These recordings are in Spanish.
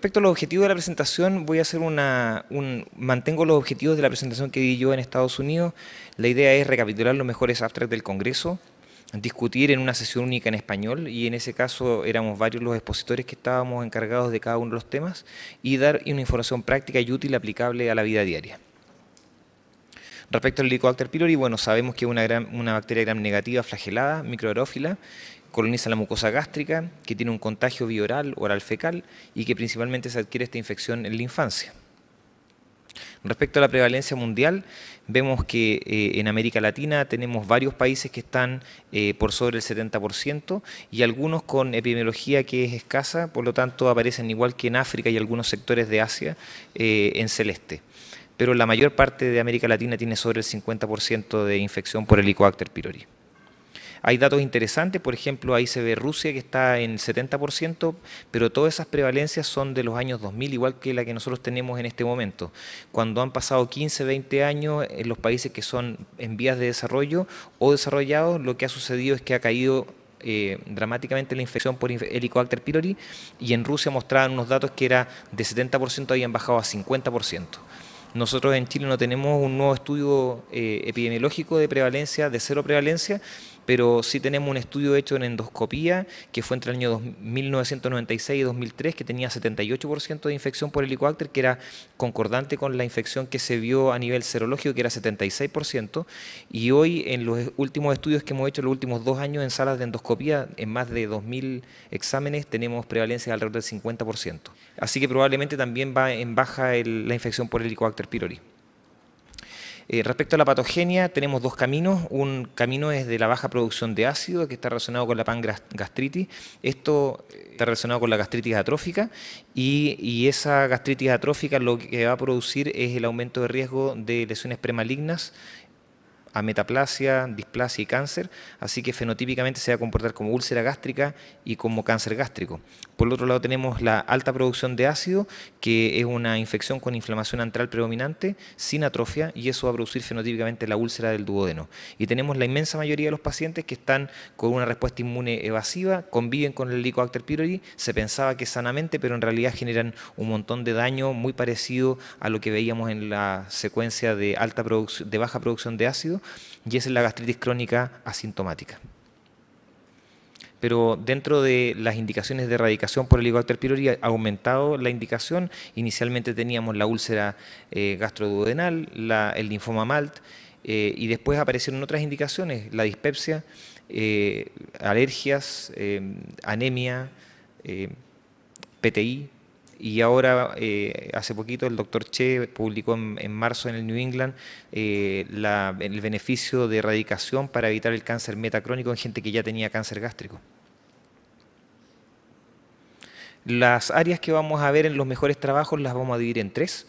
Respecto a los objetivos de la presentación, voy a hacer una, un, mantengo los objetivos de la presentación que di yo en Estados Unidos. La idea es recapitular los mejores abstracts del Congreso, discutir en una sesión única en español y en ese caso éramos varios los expositores que estábamos encargados de cada uno de los temas y dar una información práctica y útil aplicable a la vida diaria. Respecto al Helicobacter pylori, bueno, sabemos que es una, gran, una bacteria gram negativa flagelada, microerófila, coloniza la mucosa gástrica, que tiene un contagio bioral, oral fecal y que principalmente se adquiere esta infección en la infancia. Respecto a la prevalencia mundial, vemos que eh, en América Latina tenemos varios países que están eh, por sobre el 70% y algunos con epidemiología que es escasa, por lo tanto aparecen igual que en África y algunos sectores de Asia eh, en celeste. Pero la mayor parte de América Latina tiene sobre el 50% de infección por Helicobacter pylori. Hay datos interesantes, por ejemplo, ahí se ve Rusia que está en 70%, pero todas esas prevalencias son de los años 2000, igual que la que nosotros tenemos en este momento. Cuando han pasado 15, 20 años en los países que son en vías de desarrollo o desarrollados, lo que ha sucedido es que ha caído eh, dramáticamente la infección por Helicobacter pylori y en Rusia mostraban unos datos que era de 70% habían bajado a 50%. Nosotros en Chile no tenemos un nuevo estudio eh, epidemiológico de prevalencia, de cero prevalencia, pero sí tenemos un estudio hecho en endoscopía que fue entre el año 1996 y 2003 que tenía 78% de infección por Helicobacter, que era concordante con la infección que se vio a nivel serológico, que era 76%, y hoy en los últimos estudios que hemos hecho, los últimos dos años en salas de endoscopía, en más de 2.000 exámenes, tenemos prevalencia alrededor del 50%. Así que probablemente también va en baja la infección por Helicobacter pylori. Eh, respecto a la patogenia, tenemos dos caminos. Un camino es de la baja producción de ácido, que está relacionado con la gastritis Esto eh, está relacionado con la gastritis atrófica y, y, esa gastritis atrófica lo que va a producir es el aumento de riesgo de lesiones premalignas a metaplasia, displasia y cáncer, así que fenotípicamente se va a comportar como úlcera gástrica y como cáncer gástrico. Por el otro lado tenemos la alta producción de ácido, que es una infección con inflamación antral predominante, sin atrofia, y eso va a producir fenotípicamente la úlcera del duodeno. Y tenemos la inmensa mayoría de los pacientes que están con una respuesta inmune evasiva, conviven con el Helicobacter pylori, se pensaba que sanamente, pero en realidad generan un montón de daño muy parecido a lo que veíamos en la secuencia de, alta de baja producción de ácido y es la gastritis crónica asintomática. Pero dentro de las indicaciones de erradicación por Helicobacter pylori ha aumentado la indicación. Inicialmente teníamos la úlcera eh, gastroduodenal, el linfoma MALT, eh, y después aparecieron otras indicaciones, la dispepsia, eh, alergias, eh, anemia, PTI, y ahora eh, hace poquito el doctor Che publicó en, marzo en el New England eh, el beneficio de erradicación para evitar el cáncer metacrónico en gente que ya tenía cáncer gástrico. Las áreas que vamos a ver en los mejores trabajos las vamos a dividir en tres.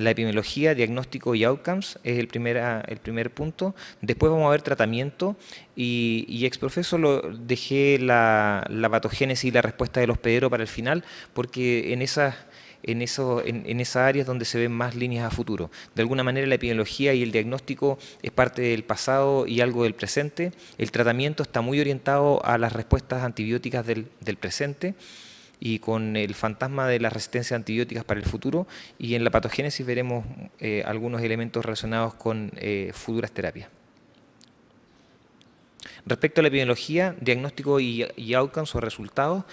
La epidemiología, diagnóstico y outcomes es el primer, el primer punto. Después vamos a ver tratamiento y, y exprofeso lo dejé la, la patogénesis y la respuesta del hospedero para el final porque en esas en, eso, en, en esas áreas donde se ven más líneas a futuro. De alguna manera la epidemiología y el diagnóstico es parte del pasado y algo del presente. El tratamiento está muy orientado a las respuestas antibióticas del, del presente y con el fantasma de la resistencia a antibióticas para el futuro. Y en la patogénesis veremos eh, algunos elementos relacionados con eh, futuras terapias. Respecto a la epidemiología, diagnóstico y, outcomes o resultados,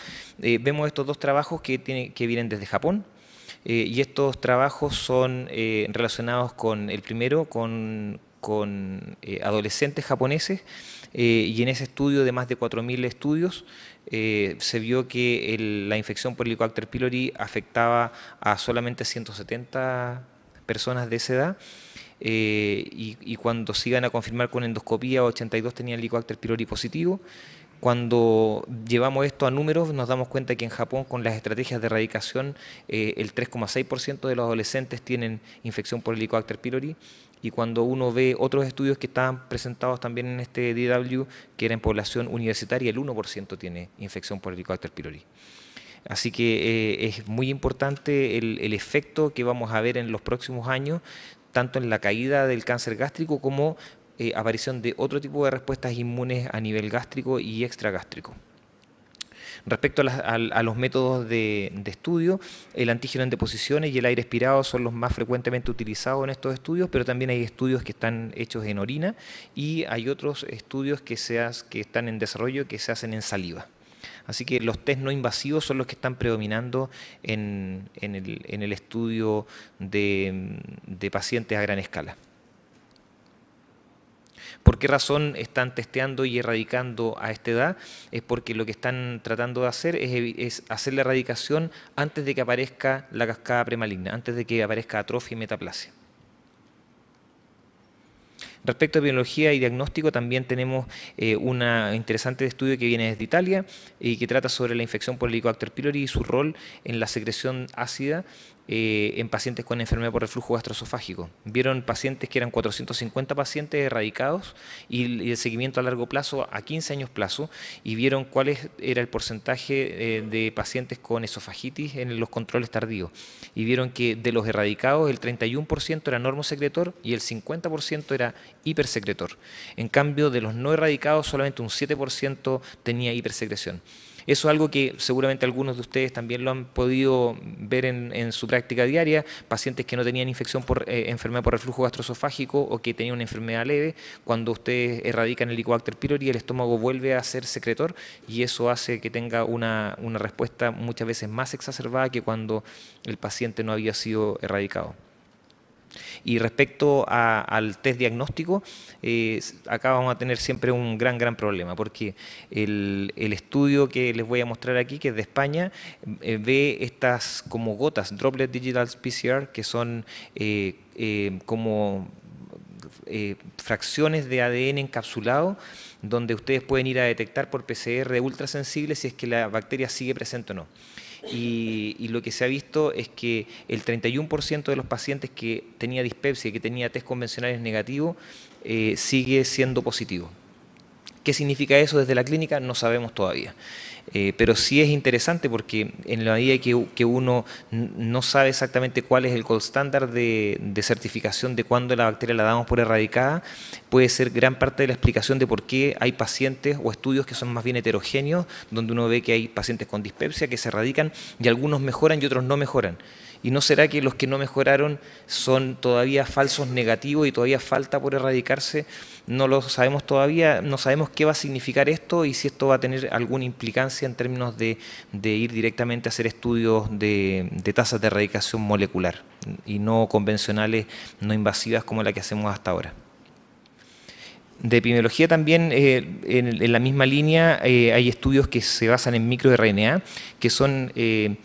eh, vemos estos dos trabajos que, tiene, que vienen desde Japón. y estos trabajos son relacionados con el primero, con, adolescentes japoneses y en ese estudio de más de 4.000 estudios eh, se vio que la infección por Helicobacter pylori afectaba a solamente 170 personas de esa edad. Eh, y, cuando se iban a confirmar con endoscopía, 82 tenían Helicobacter pylori positivo. Cuando llevamos esto a números, nos damos cuenta que en Japón, con las estrategias de erradicación, eh, el 3,6% de los adolescentes tienen infección por Helicobacter pylori, y cuando uno ve otros estudios que están presentados también en este DW, que era en población universitaria, el 1% tiene infección por Helicobacter pylori. Así que eh, es muy importante el, efecto que vamos a ver en los próximos años, tanto en la caída del cáncer gástrico como eh, aparición de otro tipo de respuestas inmunes a nivel gástrico y extragástrico. Respecto a, los métodos de, estudio, el antígeno en deposiciones y el aire expirado son los más frecuentemente utilizados en estos estudios, pero también hay estudios que están hechos en orina y hay otros estudios que, que están en desarrollo que se hacen en saliva. Así que los test no invasivos son los que están predominando en, el, estudio de pacientes a gran escala. ¿Por qué razón están testeando y erradicando a esta edad? Es porque lo que están tratando de hacer es, hacer la erradicación antes de que aparezca la cascada premaligna, antes de que aparezca atrofia y metaplasia. Respecto a biología y diagnóstico, también tenemos eh, un interesante estudio que viene desde Italia y que trata sobre la infección por Helicobacter pylori y su rol en la secreción ácida eh, en pacientes con enfermedad por reflujo gastroesofágico. Vieron pacientes que eran 450 pacientes erradicados y, el seguimiento a largo plazo a 15 años plazo y vieron cuál era el porcentaje eh, de pacientes con esofagitis en los controles tardíos. Y vieron que de los erradicados el 31% era normosecretor y el 50% era hipersecretor. En cambio, de los no erradicados solamente un 7% tenía hipersecreción. Eso es algo que seguramente algunos de ustedes también lo han podido ver en, su práctica diaria, pacientes que no tenían infección por eh, enfermedad por reflujo gastroesofágico o que tenían una enfermedad leve, cuando ustedes erradican el Helicobacter pylori, el estómago vuelve a ser secretor y eso hace que tenga una, una respuesta muchas veces más exacerbada que cuando el paciente no había sido erradicado. Y respecto al test diagnóstico, eh, acá vamos a tener siempre un gran, gran problema, porque el, estudio que les voy a mostrar aquí, que es de España, eh, ve estas como gotas, Droplet Digital PCR, que son eh, como fracciones de ADN encapsulado, donde ustedes pueden ir a detectar por PCR ultrasensible si es que la bacteria sigue presente o no y, lo que se ha visto es que el 31% de los pacientes que tenía dispepsia, que tenía test convencionales negativo, eh, sigue siendo positivo. ¿Qué significa eso desde la clínica? No sabemos todavía. Eh, pero sí es interesante porque en la medida que, uno no sabe exactamente cuál es el gold standard de, de certificación de cuándo la bacteria la damos por erradicada, puede ser gran parte de la explicación de por qué hay pacientes o estudios que son más bien heterogéneos, donde uno ve que hay pacientes con dispepsia que se erradican y algunos mejoran y otros no mejoran. ¿Y no será que los que no mejoraron son todavía falsos negativos y todavía falta por erradicarse? No lo sabemos todavía, no sabemos qué va a significar esto y si esto va a tener alguna implicancia en términos de, ir directamente a hacer estudios de, tasas de erradicación molecular y no convencionales, no invasivas como la que hacemos hasta ahora. De epidemiología también, eh, en, la misma línea, eh, hay estudios que se basan en microRNA, que son... Eh,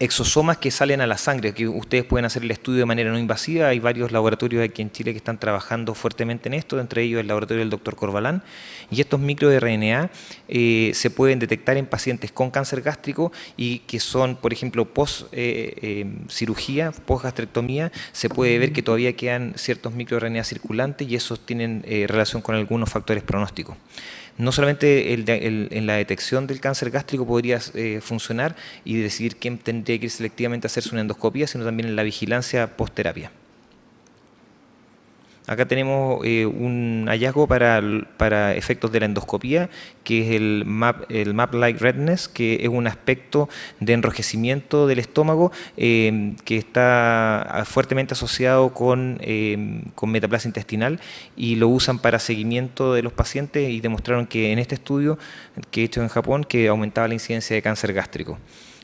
exosomas que salen a la sangre, que ustedes pueden hacer el estudio de manera no invasiva. Hay varios laboratorios aquí en Chile que están trabajando fuertemente en esto, entre ellos el laboratorio del doctor Corbalán. Y estos microRNA RNA eh, se pueden detectar en pacientes con cáncer gástrico y que son, por ejemplo, post eh, eh, cirugía, post gastrectomía, se puede ver que todavía quedan ciertos microRNA circulantes y esos tienen relación con algunos factores pronósticos no solamente en la detección del cáncer gástrico podría eh, funcionar y decidir quién tendría que ir selectivamente a hacerse una endoscopia, sino también en la vigilancia post-terapia. Acá tenemos eh, un hallazgo para, efectos de la endoscopía, que es el MAP, redness, que es un aspecto de enrojecimiento del estómago eh, que está ah, fuertemente asociado con, eh, con, metaplasia intestinal y lo usan para seguimiento de los pacientes y demostraron que en este estudio que he hecho en Japón que aumentaba la incidencia de cáncer gástrico.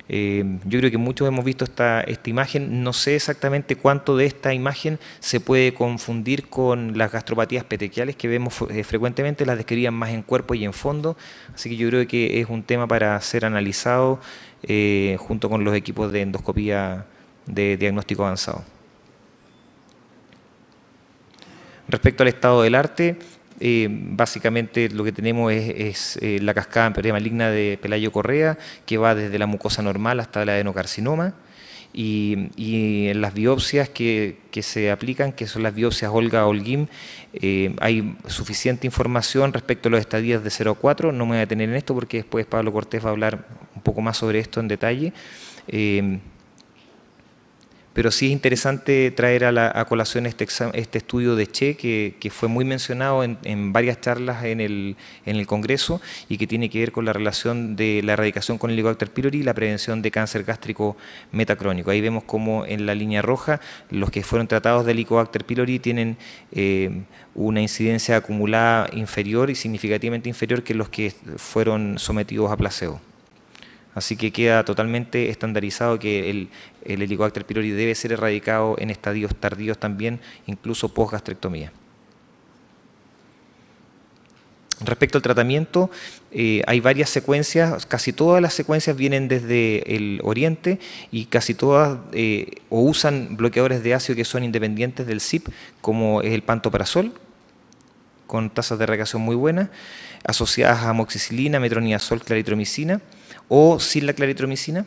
Eh, yo creo que muchos hemos visto esta, esta imagen, no sé exactamente cuánto de esta imagen se puede confundir con las gastropatías petequiales que vemos eh, frecuentemente, las describían más en cuerpo y en fondo, así que yo creo que es un tema para ser analizado eh, junto con los equipos de endoscopía de diagnóstico avanzado. Respecto al estado del arte, eh, básicamente lo que tenemos es, eh, la cascada maligna de Pelayo Correa, que va desde la mucosa normal hasta la adenocarcinoma. Y, en las biopsias que, se aplican, que son las biopsias Olga-Olguim, eh, hay suficiente información respecto a los estadios de 0 a 4. No me voy a detener en esto porque después Pablo Cortés va a hablar un poco más sobre esto en detalle pero sí es interesante traer a, la, colación este, este, estudio de Che, que, fue muy mencionado en, varias charlas en el, Congreso y que tiene que ver con la relación de la erradicación con el Helicobacter pylori y la prevención de cáncer gástrico metacrónico. Ahí vemos como en la línea roja los que fueron tratados de Helicobacter pylori tienen eh, una incidencia acumulada inferior y significativamente inferior que los que fueron sometidos a placebo. Así que queda totalmente estandarizado que el, el Helicobacter pylori debe ser erradicado en estadios tardíos también, incluso post-gastrectomía. Respecto al tratamiento, eh, hay varias secuencias, casi todas las secuencias vienen desde el oriente y casi todas eh, o usan bloqueadores de ácido que son independientes del CIP, como es el pantoprazol, con tasas de erradicación muy buenas, asociadas a amoxicilina, metronidazol, claritromicina o sin la claritromicina.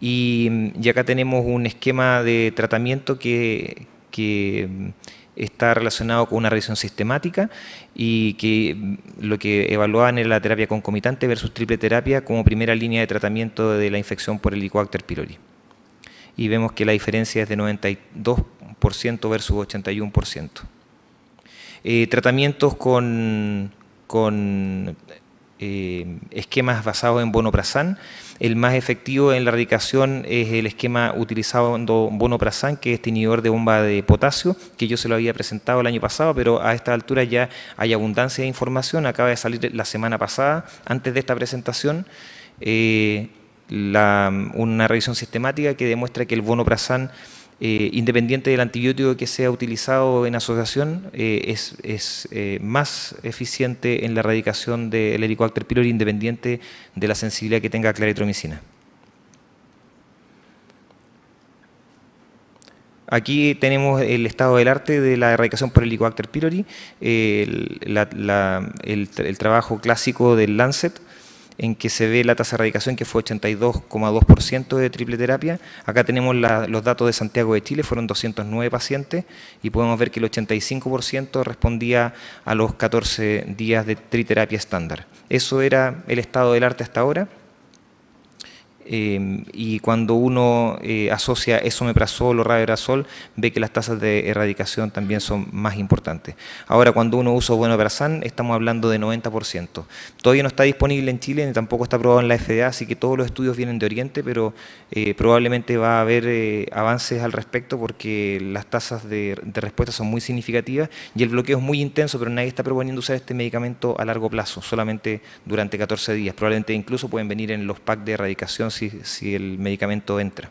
Mm, y, acá tenemos un esquema de tratamiento que, mm, está relacionado con una revisión sistemática y que mm, lo que evaluaban era la terapia concomitante versus triple terapia como primera línea de tratamiento de la infección por Helicobacter pylori. Y vemos que la diferencia es de 92% versus 81%. Eh, tratamientos con, con eh, esquemas basados en Bonoprasan. El más efectivo en la erradicación es el esquema utilizando Bonoprasan, que es tinidor de bomba de potasio, que yo se lo había presentado el año pasado, pero a esta altura ya hay abundancia de información. Acaba de salir la semana pasada, antes de esta presentación. Eh, una revisión sistemática que demuestra que el bonoprazán eh, independiente del antibiótico que sea utilizado en asociación, eh, es, eh, más eficiente en la erradicación del Helicobacter pylori independiente de la sensibilidad que tenga claritromicina. Aquí tenemos el estado del arte de la erradicación por Helicobacter pylori, el trabajo clásico del Lancet, en que se ve la tasa de erradicación, que fue 82,2% de triple terapia. Acá tenemos los datos de Santiago de Chile, fueron 209 pacientes y podemos ver que el 85% respondía a los 14 días de triterapia estándar. Eso era el estado del arte hasta ahora. Em, y cuando uno eh, asocia esomeprazol o rabeprazol, ve que las tasas de erradicación también son más importantes. Ahora, cuando uno usa buenoprazan, estamos hablando de 90%. Todavía no está disponible en Chile, ni tampoco está aprobado en la FDA, así que todos los estudios vienen de Oriente, pero eh, probablemente va a haber eh, avances al respecto porque las tasas de, de, respuesta son muy significativas y el bloqueo es muy intenso, pero nadie está proponiendo usar este medicamento a largo plazo, solamente durante 14 días. Probablemente incluso pueden venir en los packs de erradicación si, el medicamento entra.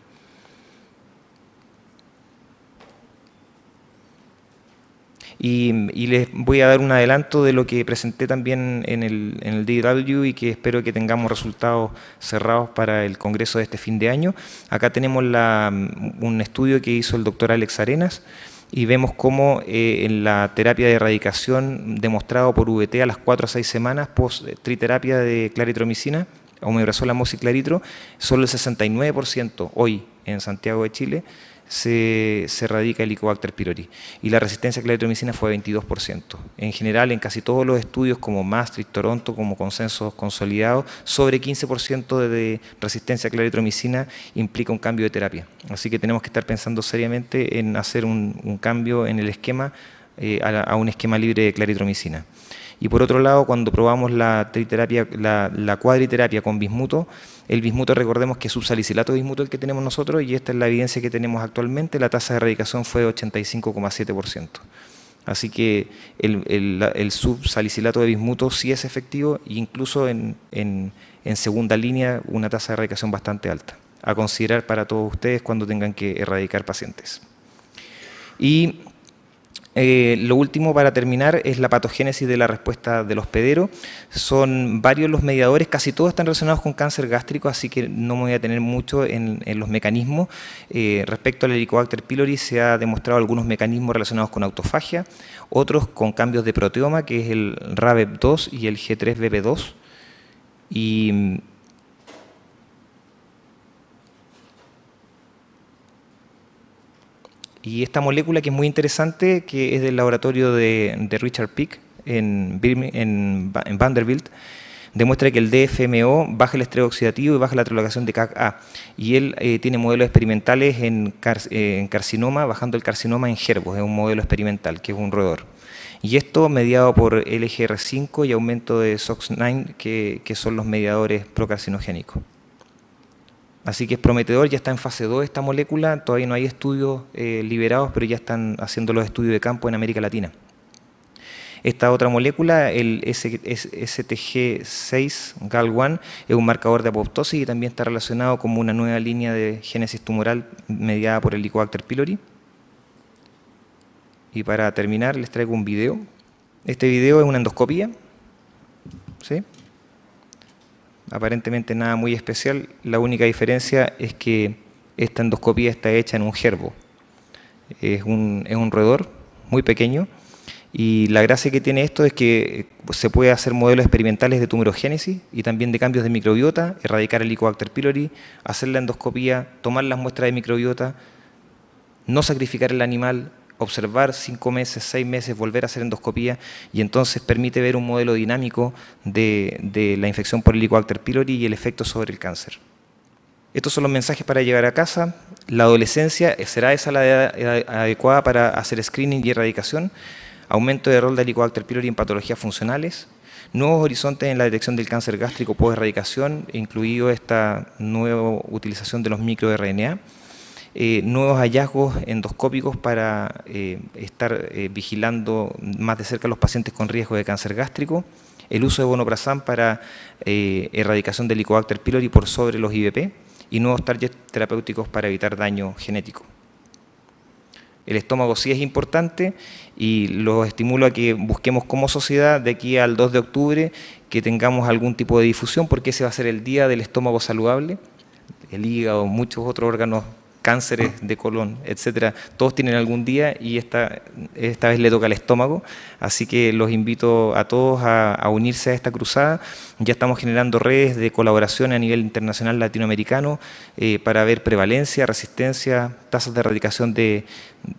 Y, les voy a dar un adelanto de lo que presenté también en el, en el DW y que espero que tengamos resultados cerrados para el Congreso de este fin de año. Acá tenemos mm, un estudio que hizo el doctor Alex Arenas y vemos cómo eh, en la terapia de erradicación demostrado por VT a las 4 a 6 semanas post triterapia de claritromicina, y claritro, solo el 69% hoy en Santiago de Chile se, se, radica Helicobacter pylori. Y la resistencia a claritromicina fue 22%. En general, en casi todos los estudios, como Maastricht, Toronto, como consensos consolidados, sobre 15% de resistencia a claritromicina implica un cambio de terapia. Así que tenemos que estar pensando seriamente en hacer un, cambio en el esquema eh, a, a un esquema libre de claritromicina. Y por otro lado, cuando probamos la, triterapia, la, cuadriterapia con bismuto, el bismuto, recordemos que es subsalicilato de bismuto el que tenemos nosotros y esta es la evidencia que tenemos actualmente, la tasa de erradicación fue de 85,7%. Así que el, subsalicilato de bismuto sí es efectivo e incluso en, en segunda línea una tasa de erradicación bastante alta, a considerar para todos ustedes cuando tengan que erradicar pacientes. Y eh, lo último para terminar es la patogénesis de la respuesta del hospedero. Son varios los mediadores, casi todos están relacionados con cáncer gástrico, así que no me voy a tener mucho en, los mecanismos. Eh, respecto al Helicobacter pylori se ha demostrado algunos mecanismos relacionados con autofagia, otros con cambios de proteoma, que es el RABEP2 y el g 3 bb 2 Y Y esta molécula que es muy interesante, que es del laboratorio de, Richard Peake en, Vanderbilt, demuestra que el DFMO baja el estrés oxidativo y baja la traslocación de CAC-A. Y él eh, tiene modelos experimentales eh, en, carcinoma, bajando el carcinoma en gerbos, es un modelo experimental, que es un roedor. Y esto mediado por LGR5 y aumento de SOX9, que son los mediadores procarcinogénicos. Así que es prometedor, ya está en fase 2 esta molécula, todavía no hay estudios eh, liberados, pero ya están haciendo los estudios de campo en América Latina. Esta otra molécula, el STG6 GAL1, es un marcador de apoptosis y también está relacionado con una nueva línea de génesis tumoral mediada por el Helicobacter pylori. Y para terminar les traigo un video. Este video es una endoscopia, ¿sí? aparentemente nada muy especial, la única diferencia es que esta endoscopía está hecha en un gerbo. Es un, roedor muy pequeño y la gracia que tiene esto es que eh, se puede hacer modelos experimentales de tumorogénesis y también de cambios de microbiota, erradicar el Helicobacter pylori, hacer la endoscopía, tomar las muestras de microbiota, no sacrificar el animal, observar cinco meses, seis meses, volver a hacer endoscopía y entonces permite ver un modelo dinámico de, la infección por Helicobacter pylori y el efecto sobre el cáncer. Estos son los mensajes para llegar a casa. La adolescencia será esa la edad adecuada para hacer screening y erradicación. Aumento de rol de Helicobacter pylori en patologías funcionales. Nuevos horizontes en la detección del cáncer gástrico por erradicación, incluido esta nueva utilización de los microRNA. Eh, nuevos hallazgos endoscópicos para eh, estar eh, vigilando más de cerca a los pacientes con riesgo de cáncer gástrico, el uso de bonoprazán para erradicación del Helicobacter pylori por sobre los IBP y nuevos targets terapéuticos para evitar daño genético. El estómago sí es importante y los estimulo a que busquemos como sociedad de aquí al 2 de octubre que tengamos algún tipo de difusión porque ese va a ser el día del estómago saludable, el hígado, muchos otros órganos cánceres de colon, etcétera. Todos tienen algún día y esta, esta vez le toca el estómago. Así que los invito a todos a, unirse a esta cruzada. Ya estamos generando redes de colaboración a nivel internacional latinoamericano eh, para ver prevalencia, resistencia, tasas de erradicación de,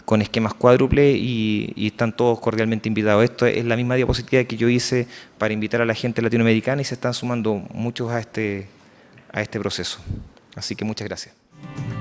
con esquemas cuádruples y, y, están todos cordialmente invitados. Esto es la misma diapositiva que yo hice para invitar a la gente latinoamericana y se están sumando muchos a este, a este proceso. Así que muchas gracias.